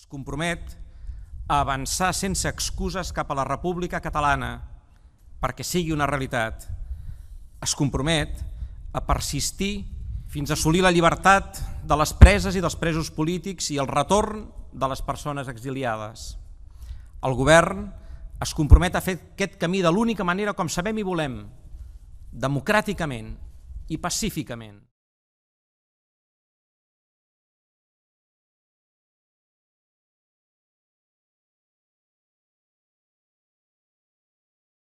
Es compromet a avançar sense excuses cap a la República Catalana perquè sigui una realitat. Es compromet a persistir fins a assolir la llibertat de les preses i dels presos polítics i el retorn de les persones exiliades. El govern es compromet a fer aquest camí de l'única manera com sabem i volem, democràticament i pacíficament.